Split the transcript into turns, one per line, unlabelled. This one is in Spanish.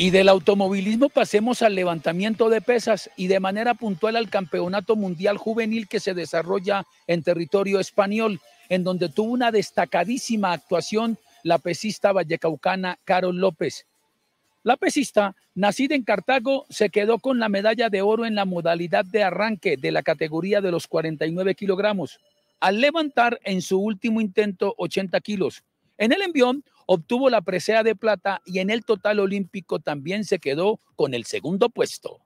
Y del automovilismo pasemos al levantamiento de pesas y de manera puntual al Campeonato Mundial Juvenil que se desarrolla en territorio español, en donde tuvo una destacadísima actuación la pesista vallecaucana Carol López. La pesista, nacida en Cartago, se quedó con la medalla de oro en la modalidad de arranque de la categoría de los 49 kilogramos, al levantar en su último intento 80 kilos. En el envión obtuvo la presea de plata y en el total olímpico también se quedó con el segundo puesto.